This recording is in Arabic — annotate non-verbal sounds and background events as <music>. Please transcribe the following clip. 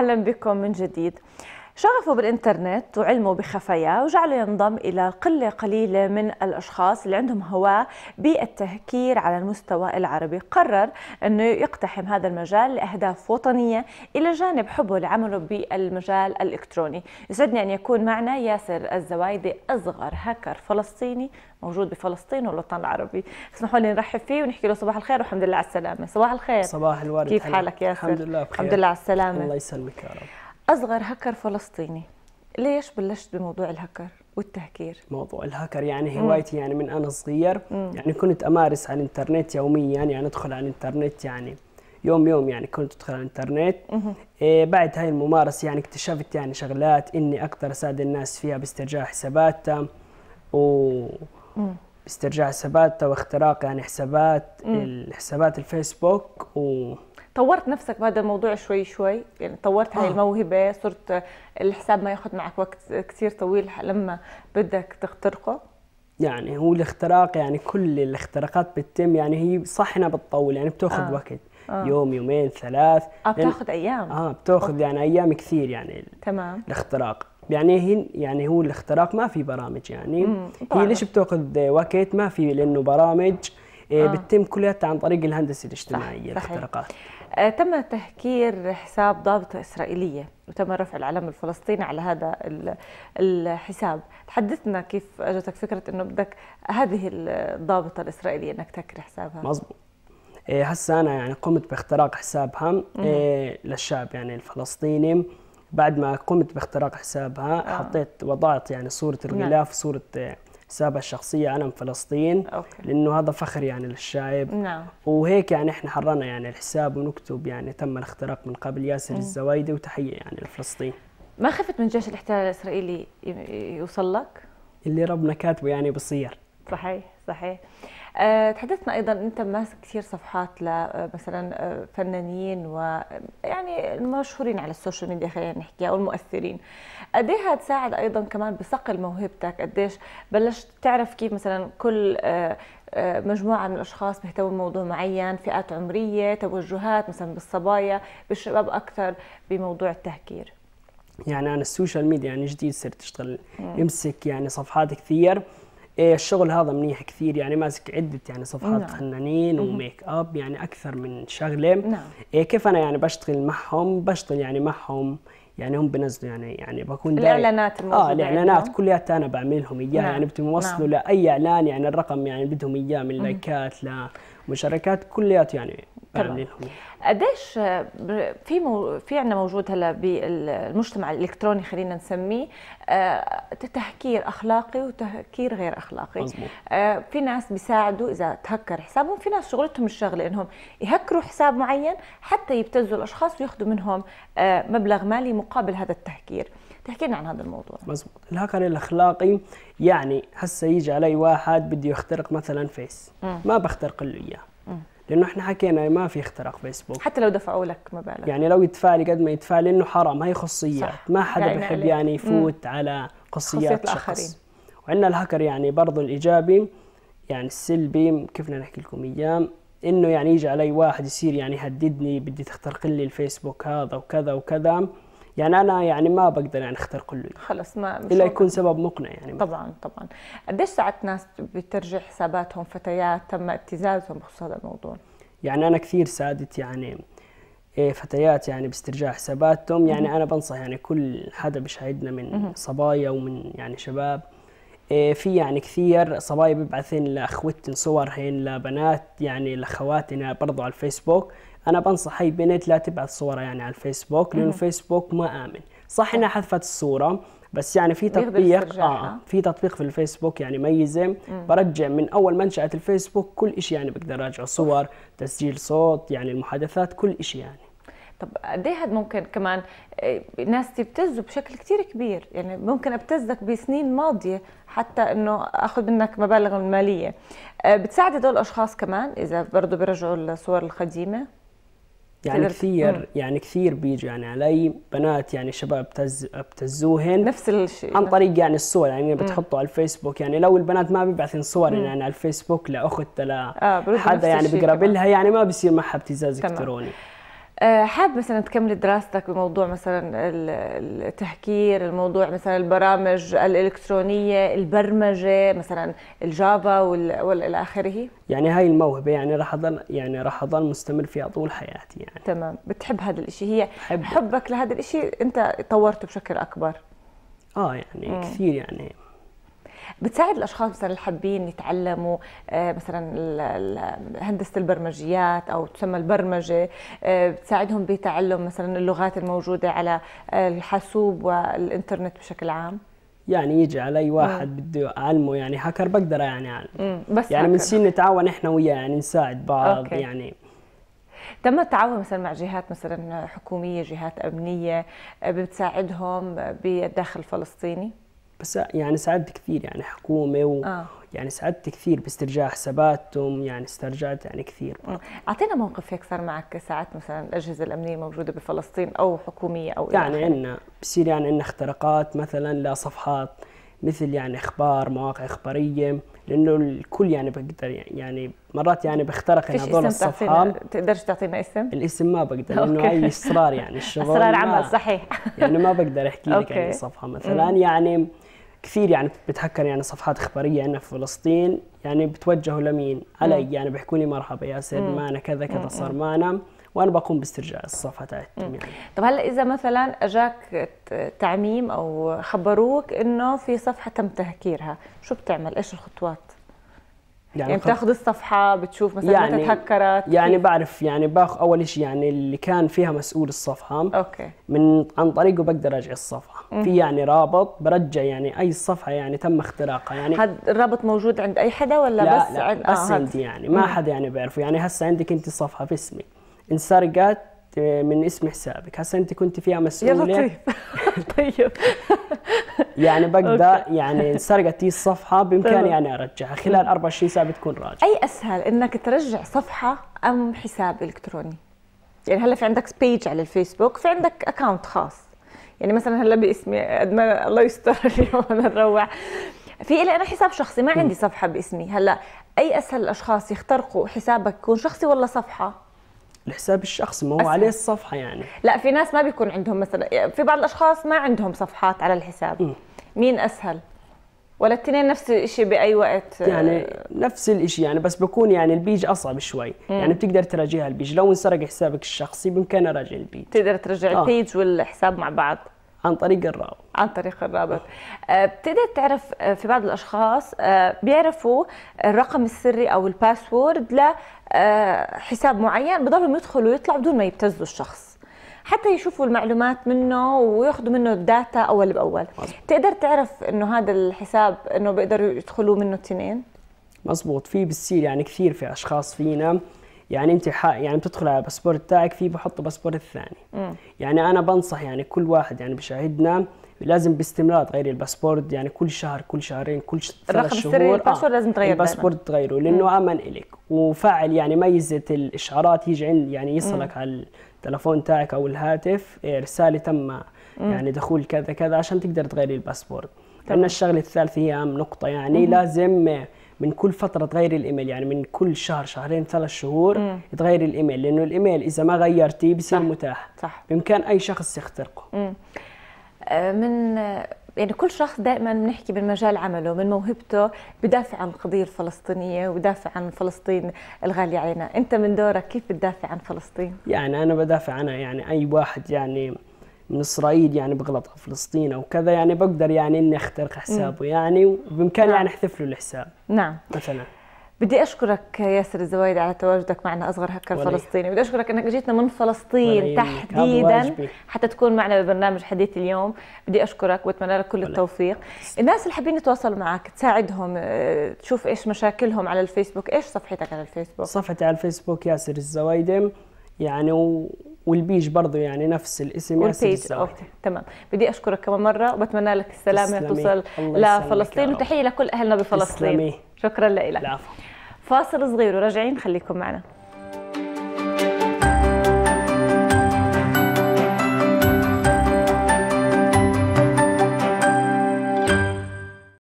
أهلا بكم من جديد شغفه بالإنترنت وعلمه بخفاياه وجعله ينضم إلى قلة قليلة من الأشخاص اللي عندهم هواة بالتهكير على المستوى العربي قرر أنه يقتحم هذا المجال لأهداف وطنية إلى جانب حبه لعمله بالمجال الإلكتروني يسعدني أن يكون معنا ياسر الزوايدي أصغر هاكر فلسطيني موجود بفلسطين والوطن العربي اسمحوا لي نرحب فيه ونحكي له صباح الخير والحمد لله على السلامه صباح الخير صباح الورد كيف حالك ياسر الحمد لله بخير الحمد لله على السلامه الله يسلمك يا رب أصغر هكر فلسطيني ليش بلشت بموضوع الهكر والتهكير؟ موضوع الهكر يعني هوايتي يعني من أنا صغير مم. يعني كنت أمارس على الإنترنت يوميا يعني أدخل على الإنترنت يعني يوم يوم يعني كنت أدخل على الإنترنت إيه بعد هاي الممارسة يعني اكتشفت يعني شغلات إني أقدر أساعد الناس فيها باسترجاع حساباتها و باسترجاع حساباتها واختراق يعني حسابات حسابات الفيسبوك و طورت نفسك بهذا الموضوع شوي شوي يعني طورت هاي آه. الموهبه صرت الحساب ما ياخذ معك وقت كثير طويل لما بدك تخترقه يعني هو الاختراق يعني كل الاختراقات بتتم يعني هي صح انها بتطول يعني بتاخذ آه. وقت آه. يوم يومين ثلاث اه بتاخذ ايام اه بتاخذ يعني ايام كثير يعني تمام الاختراق يعني هي يعني هو الاختراق ما في برامج يعني مم. هي ليش بتاخذ وقت ما في لانه برامج آه. آه. بتتم كلها عن طريق الهندسه الاجتماعيه صح. الاختراقات صح. آه، تم تهكير حساب ضابطة إسرائيلية وتم رفع العلم الفلسطيني على هذا الحساب تحدثنا كيف أجتك فكرة أنه بدك هذه الضابطة الإسرائيلية أنك تهكر حسابها مظبوط إيه، هسا أنا يعني قمت باختراق حسابها إيه، للشعب يعني الفلسطيني بعد ما قمت باختراق حسابها آه. حطيت وضعت يعني صورة نعم. الغلاف صورة حسابها الشخصيه علم فلسطين أوكي. لانه هذا فخر يعني للشايب نعم وهيك يعني احنا حررنا يعني الحساب ونكتب يعني تم الاختراق من قبل ياسر مم. الزوايدي وتحيه يعني لفلسطين ما خفت من جيش الاحتلال الاسرائيلي يوصل لك؟ اللي ربنا كاتبه يعني بصير صحيح صحيح آه، تحدثنا ايضا انت ماسك كثير صفحات لمثلا آه، آه، فنانين ويعني المشهورين على السوشيال ميديا خلينا نحكي او المؤثرين قد ايه تساعد ايضا كمان بصقل موهبتك قديش بلشت تعرف كيف مثلا كل مجموعة من الأشخاص بيهتموا بموضوع معين فئات عمرية توجهات مثلا بالصبايا بالشباب أكثر بموضوع التهكير يعني أنا السوشيال ميديا يعني جديد صرت أشتغل أمسك يعني صفحات كثير إيه الشغل هذا منيح كثير يعني ماسك عده يعني صفحات نعم. فنانين وميك اب يعني اكثر من شغله نعم. إيه كيف انا يعني بشتغل معهم بشتغل يعني معهم يعني هم بنزلوا يعني يعني بكون الاعلانات اه الاعلانات كلياتها انا بعملهم اياها نعم. يعني بدهم يوصلوا نعم. لاي اعلان يعني الرقم يعني بدهم اياه من لايكات ل مشاركات كليات يعني, يعني قديش آه، في مو في عندنا موجود هلا بالمجتمع الالكتروني خلينا نسميه آه، تهكير اخلاقي وتهكير غير اخلاقي آه، في ناس بيساعدوا اذا تهكر حسابهم في ناس شغلتهم الشغله انهم يهكروا حساب معين حتى يبتزوا الاشخاص وياخذوا منهم مبلغ مالي مقابل هذا التهكير تحكي عن هذا الموضوع مزبوط الهكر الاخلاقي يعني هسه يجي علي واحد بده يخترق مثلا فيس م. ما بخترق له اياه لانه احنا حكينا ما في اختراق فيسبوك حتى لو دفعوا لك مبالغ يعني لو يدفع لي قد ما يدفع لي لانه حرام هي خصيات صح. ما حدا يعني بحب يعني يفوت مم. على خصيات شخص وعندنا الهاكر يعني برضه الايجابي يعني السلبي كيف بدنا نحكي لكم اياه انه يعني يجي علي واحد يصير يعني يهددني بدي تخترق لي الفيسبوك هذا وكذا وكذا يعني انا يعني ما بقدر يعني اختار كله خلص ما الا يكون سبب مقنع يعني طبعا طبعا قديش ساعات ناس بترجع حساباتهم فتيات تم ابتزازهم بخصوص هذا الموضوع يعني انا كثير ساعدت يعني إيه، فتيات يعني باسترجاع حساباتهم يعني انا بنصح يعني كل حدا بيشاهدنا من صبايا ومن يعني شباب إيه، في يعني كثير صبايا بيبعثن لاخوتن صورهن لبنات يعني لاخواتنا برضو على الفيسبوك انا بنصح اي بنت لا تبعث صورها يعني على الفيسبوك لانه الفيسبوك ما امن صح انها حذفت الصوره بس يعني في تطبيق اه في تطبيق في الفيسبوك يعني ميزه برجع من اول ما انشات الفيسبوك كل شيء يعني بقدر ارجع صور تسجيل صوت يعني المحادثات كل شيء يعني طب قد ايه هذا ممكن كمان آه، ناس تبتز بشكل كثير كبير يعني ممكن ابتزك بسنين ماضيه حتى انه اخذ منك مبالغ ماليه آه، بتساعد هدول الاشخاص كمان اذا برضه بيرجعوا الصور القديمه يعني كثير مم. يعني كثير بيجوا يعني علي بنات يعني شباب بتز بتزوهن نفس الشيء عن طريق يعني الصور يعني بتحطوا على الفيسبوك يعني لو البنات ما بيبعثن صور مم. يعني على الفيسبوك لاخت لا آه حدا يعني بيقرب لها يعني ما بيصير معها ابتزاز الكتروني آه، حاب مثلا تكمل دراستك بموضوع مثلا التهكير الموضوع مثلا البرامج الالكترونيه البرمجه مثلا الجافا والى اخره يعني هاي الموهبه يعني راح اضل يعني راح اضل مستمر فيها طول حياتي يعني تمام بتحب هذا الشيء هي حبك لهذا الشيء انت طورته بشكل اكبر اه يعني مم. كثير يعني بتساعد الاشخاص مثلا الحابين يتعلموا آه، مثلا هندسه البرمجيات او تسمى البرمجه آه، بتساعدهم بتعلم مثلا اللغات الموجوده على آه، الحاسوب والانترنت بشكل عام يعني يجي على اي واحد مم. بده اعلمه يعني هاكر بقدر يعني اعلمه بس يعني بنصير نتعاون احنا وياه يعني نساعد بعض أوكي. يعني تم التعاون مثلا مع جهات مثلا حكوميه جهات امنيه بتساعدهم بالداخل الفلسطيني بس يعني ساعدت كثير يعني حكومه و... آه. يعني ساعدت كثير باسترجاع حساباتهم يعني استرجعت يعني كثير آه. اعطينا موقف هيك صار معك ساعات مثلا الاجهزه الامنيه موجوده بفلسطين او حكوميه او يعني عندنا بصير يعني عندنا اختراقات مثلا لصفحات مثل يعني اخبار مواقع اخباريه لانه الكل يعني بقدر يعني مرات يعني بخترق يعني هذول الصفحه تقدرش تعطينا اسم؟ الاسم ما بقدر لانه هي اسرار يعني <laughs> الشغل اسرار عمل صحيح يعني ما بقدر احكي لك عن الصفحه مثلا يعني كثير يعني بتهكر يعني صفحات اخباريه عنا في فلسطين يعني بتوجهوا لمين؟ علي مم. يعني بيحكوا لي مرحبا يا سيد معنا كذا كذا صار معنا وانا بقوم باسترجاع الصفحه تاعتهم يعني. طب هلا اذا مثلا اجاك تعميم او خبروك انه في صفحه تم تهكيرها، شو بتعمل؟ ايش الخطوات؟ يعني, يعني بتاخذ الصفحه بتشوف مثلا يعني متى تهكرت يعني كيف؟ بعرف يعني باخذ اول شيء يعني اللي كان فيها مسؤول الصفحه اوكي من عن طريقه بقدر ارجع الصفحه مم. في يعني رابط برجع يعني اي صفحه يعني تم اختراقها يعني هذا الرابط موجود عند اي حدا ولا لا بس لا عند آه بس عندي يعني ما حدا يعني بيعرفه يعني هسه عندك انت صفحه باسمي انسرقت آه، من اسم حسابك هسه انت كنت فيها مسؤوليه يا لطيف طيب, <laughs> طيب. <laughs> يعني بقدر يعني انسرقت <laughs> الصفحه بامكاني اني ارجعها خلال 24 ساعه بتكون راجع اي اسهل انك ترجع صفحه ام حساب الكتروني يعني هلا في عندك بيج على الفيسبوك في عندك اكونت خاص يعني مثلا هلا باسمي قد ما الله يستر <laughs> اليوم انا نروح في لي انا حساب شخصي ما عندي صفحه باسمي هلا اي اسهل الاشخاص يخترقوا حسابك يكون شخصي ولا صفحه الحساب الشخصي ما هو أسهل. عليه الصفحه يعني لا في ناس ما بيكون عندهم مثلا في بعض الاشخاص ما عندهم صفحات على الحساب م. مين اسهل ولا الاثنين نفس الشيء باي وقت يعني نفس الشيء يعني بس بكون يعني البيج اصعب شوي م. يعني بتقدر تراجعها البيج لو انسرق حسابك الشخصي بامكانها اراجع البيج تقدر ترجع آه. البيج والحساب مع بعض عن طريق الرابط عن طريق الرابط آه، بتقدر تعرف آه، في بعض الاشخاص آه، بيعرفوا الرقم السري او الباسورد لحساب معين بضلهم يدخلوا ويطلعوا بدون ما يبتزوا الشخص حتى يشوفوا المعلومات منه وياخذوا منه الداتا اول باول بتقدر تعرف انه هذا الحساب انه بيقدروا يدخلوا منه اثنين مزبوط في بالسير يعني كثير في اشخاص فينا يعني انت حا يعني بتدخل على الباسبور تاعك فيه بحط باسبور الثاني يعني انا بنصح يعني كل واحد يعني بشاهدنا لازم باستمرار تغيري الباسبور يعني كل شهر كل شهرين كل ثلاث شهور الرقم السري آه. لازم تغير الباسبور تغيره لانه امن الك وفعل يعني ميزه الاشعارات يجي عند يعني يصلك مم. على التلفون تاعك او الهاتف إيه، رساله تم يعني دخول كذا كذا عشان تقدر تغيري الباسبور لان الشغله الثالثه هي اهم نقطه يعني مم. لازم من كل فتره تغيري الايميل يعني من كل شهر شهرين ثلاث شهور مم. تغيري الايميل لانه الايميل اذا ما غيرتيه بصير متاح صح. بامكان اي شخص يخترقه مم. آه، من يعني كل شخص دائما بنحكي من مجال عمله من موهبته بدافع عن القضيه الفلسطينيه ودافع عن فلسطين الغاليه علينا انت من دورك كيف بتدافع عن فلسطين يعني انا بدافع عنها يعني اي واحد يعني من اسرائيل يعني بغلط على فلسطين او كذا يعني بقدر يعني اني اخترق حسابه يعني وبامكاني نعم. يعني احذف له الحساب نعم مثلا بدي اشكرك ياسر الزوايد على تواجدك معنا اصغر هكر وليه. فلسطيني بدي اشكرك انك جيتنا من فلسطين تحديدا حتى تكون معنا ببرنامج حديث اليوم بدي اشكرك واتمنى لك كل وليه. التوفيق الناس اللي حابين يتواصلوا معك تساعدهم آه، تشوف ايش مشاكلهم على الفيسبوك ايش صفحتك على الفيسبوك صفحتي على الفيسبوك ياسر الزوايدم يعني و... والبيج برضه يعني نفس الاسم والبيج اوكي تمام بدي اشكرك كمان مره وبتمنى لك السلامه توصل لفلسطين وتحيه لكل اهلنا بفلسطين تسلمي. شكرا لك فاصل صغير وراجعين خليكم معنا